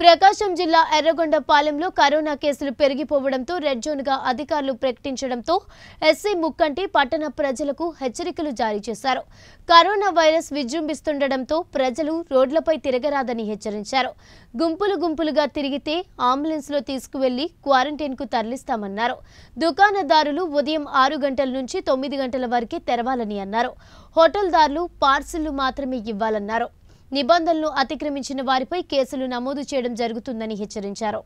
ప్రకాశం జిల్లా ఎర్రగొండపాలెంలో కరోనా కేసులు పెరిగిపోవడంతో రెడ్ జోన్గా అధికారులు ప్రకటించడంతో ఎస్సీ ముక్కంటి పట్టణ ప్రజలకు హెచ్చరికలు జారీ చేశారు కరోనా వైరస్ విజృంభిస్తుండటంతో ప్రజలు రోడ్లపై తిరగరాదని హెచ్చరించారు గుంపులు గుంపులుగా తిరిగితే అంబులెన్స్లో తీసుకువెళ్లి క్వారంటైన్కు తరలిస్తామన్నారు దుకాణదారులు ఉదయం ఆరు గంటల నుంచి తొమ్మిది గంటల వరకే తెరవాలని అన్నారు హోటల్దారులు పార్సిళ్లు మాత్రమే ఇవ్వాలన్నారు నిబంధనలు అతిక్రమించిన వారిపై కేసులు నమోదు చేయడం జరుగుతుందని హెచ్చరించారు